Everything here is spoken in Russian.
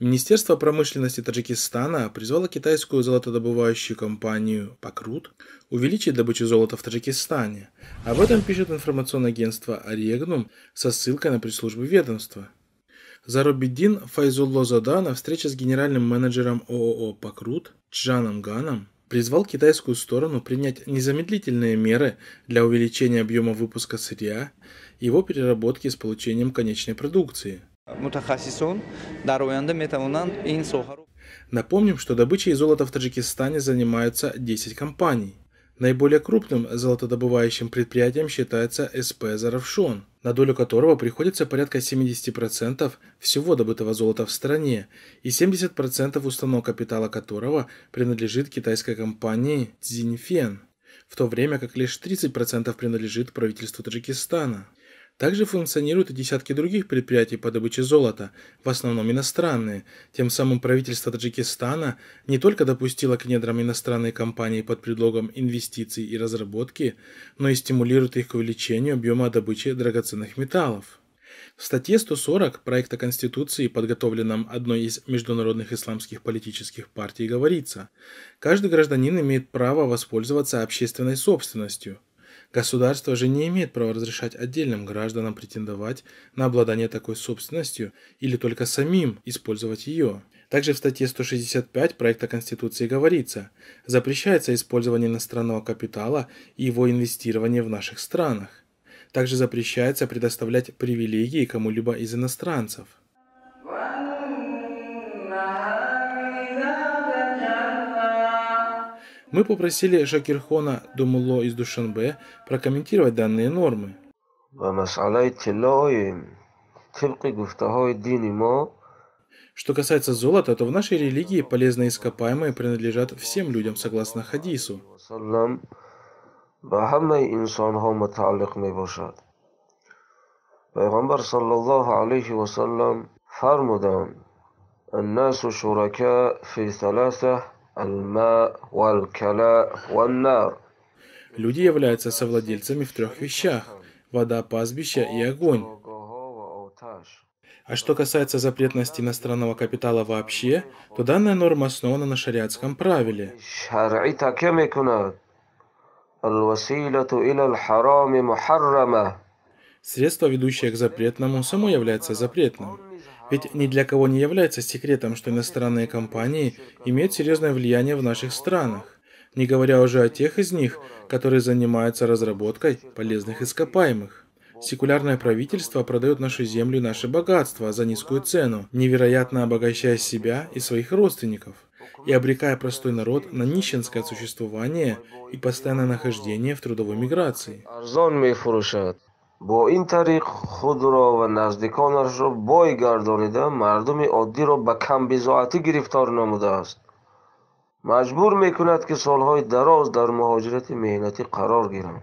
Министерство промышленности Таджикистана призвало китайскую золотодобывающую компанию «Покрут» увеличить добычу золота в Таджикистане. Об этом пишет информационное агентство Регнум со ссылкой на пресс-службу ведомства. Зарубеддин Файзулло на встрече с генеральным менеджером ООО «Покрут» Чжаном Ганом призвал китайскую сторону принять незамедлительные меры для увеличения объема выпуска сырья и его переработки с получением конечной продукции. Напомним, что добычей золота в Таджикистане занимаются 10 компаний. Наиболее крупным золотодобывающим предприятием считается СП «Заравшон», на долю которого приходится порядка 70% всего добытого золота в стране и 70% уставного капитала которого принадлежит китайской компании Цзиньфен, в то время как лишь 30% принадлежит правительству Таджикистана. Также функционируют и десятки других предприятий по добыче золота, в основном иностранные. Тем самым правительство Таджикистана не только допустило к недрам иностранные компании под предлогом инвестиций и разработки, но и стимулирует их к увеличению объема добычи драгоценных металлов. В статье 140 проекта Конституции, подготовленном одной из международных исламских политических партий, говорится, каждый гражданин имеет право воспользоваться общественной собственностью. Государство же не имеет права разрешать отдельным гражданам претендовать на обладание такой собственностью или только самим использовать ее. Также в статье 165 проекта Конституции говорится, запрещается использование иностранного капитала и его инвестирование в наших странах. Также запрещается предоставлять привилегии кому-либо из иностранцев. Мы попросили Шакирхона Думуло из Душанбе прокомментировать данные нормы. Что касается золота, то в нашей религии полезные ископаемые принадлежат всем людям согласно хадису. پیغمبر صلی الله علیه و سلم فرمودند الناس شرکاء فی ثلاثه Люди являются совладельцами в трех вещах – вода, пастбища и огонь. А что касается запретности иностранного капитала вообще, то данная норма основана на шариатском правиле. Средство, ведущее к запретному, само является запретным. Ведь ни для кого не является секретом, что иностранные компании имеют серьезное влияние в наших странах, не говоря уже о тех из них, которые занимаются разработкой полезных ископаемых. Секулярное правительство продает нашу землю и наши богатства за низкую цену, невероятно обогащая себя и своих родственников, и обрекая простой народ на нищенское существование и постоянное нахождение в трудовой миграции. бо ин тариқ худро ва наздиконашро бой гардонида мардуми оддиро ба камбизоатӣ гирифтор намудааст маҷбур мекунад ки солҳои дароз дар муҳоҷирати меҳнатӣ қарор гиранд